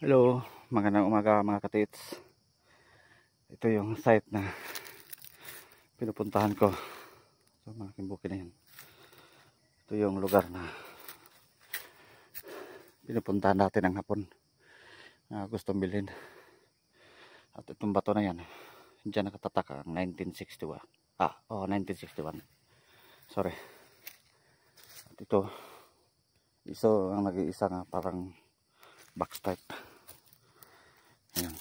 Hello, magandang umaga mga katits. Ito yung site na pinupuntahan ko. So, malaking bukid na yan. Ito yung lugar na pinupuntahan natin ng hapon na gustong bilhin. At itong bato na yan, dyan nakatatak ang 1961. Ah, oh, 1961. Sorry. At ito, iso ang nag-iisa nga parang box type. Ayan.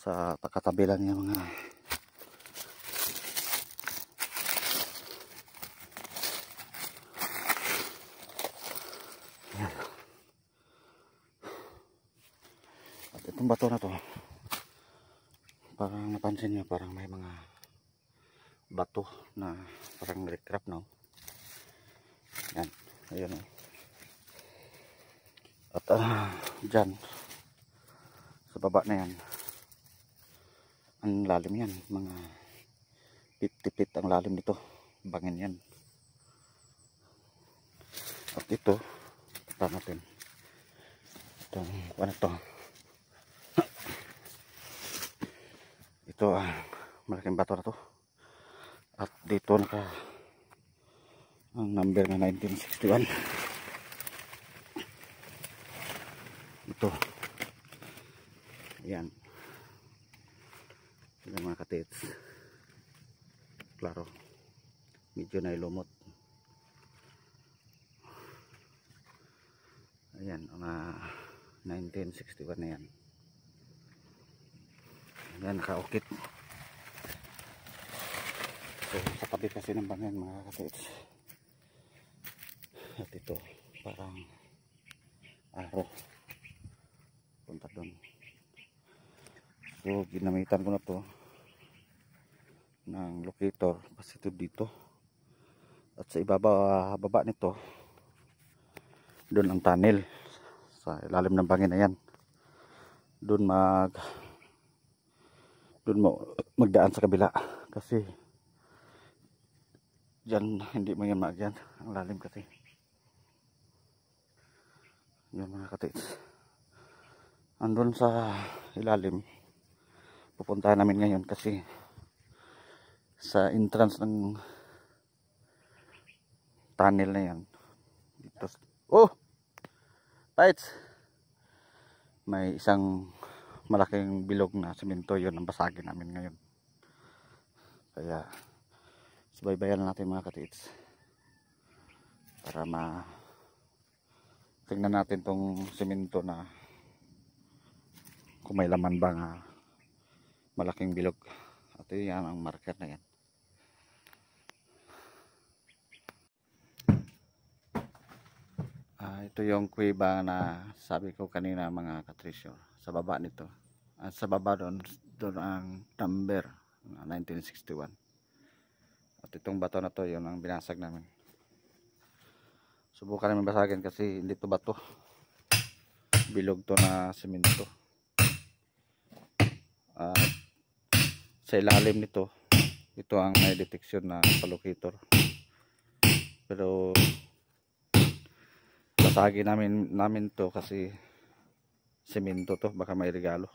Sa katabi lang yung mga Ayan. At itong bato na to parang napansin nyo parang may mga bato na parang rikrap no yan ayun oh. at uh, dyan sa baba na yan ang lalim yan mga 50 feet ang lalim nito bangin yan at ito ito natin itong ano to ito ang ah, malaking bato na to at dito naka ang number na 1961 ito Ayan. yan mga katits klaro medyo na ilumot ayan mga 1961 na yan yan nakaukit so katabi kasi ng bangyan mga katits at ito parang araw punta doon So, ginamitan ko na to ng locator kasi ito dito. At sa ibaba ah, baba nito doon ang tunnel sa ilalim ng bangin na yan. Doon mag doon magdaan sa kabila kasi dyan hindi mo yan maagyan ang lalim kasi yun mga katits andun sa ilalim pupuntahan namin ngayon kasi sa entrance ng tunnel na yan dito oh lights may isang malaking bilog na simento yun ang basagin namin ngayon kaya subaybayan natin mga katiits para ma tingnan natin tong simento na kung may laman ba nga malaking bilog at yan ang marker na yan ah, ito yung kuiba na sabi ko kanina mga katresure sa baba nito at ah, sa baba doon, doon ang number 1961 ah, at itong bato na to yun ang binasag namin subukan namin basagin kasi hindi to bato bilog to na semento at ah, sa ilalim nito ito ang may detection na locator pero basagi namin namin to kasi semento to baka may regalo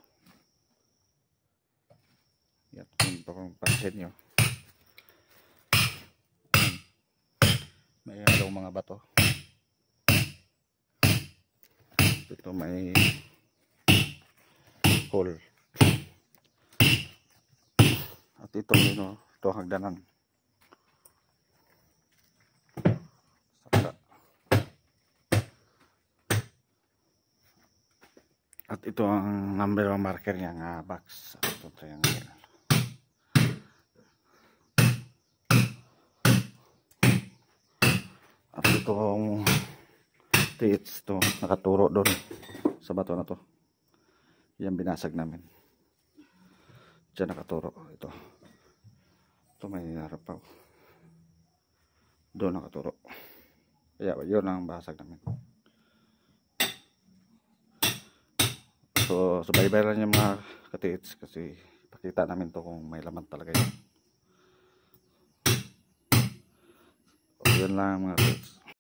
yan kung kung pansin nyo may halong mga bato ito may hole ito itong oh. ino, ito hagdanan. Saka. At ito ang number one marker niya nga box. At ito triangle. At itong tits to nakaturo doon sa bato na to. Yan binasag namin. Diyan nakaturo ito ito may ninarap ako doon nakaturo kaya yun ang basag namin so subaybay lang yung mga katiits kasi pakita namin to kung may laman talaga yun so, yun lang mga katiits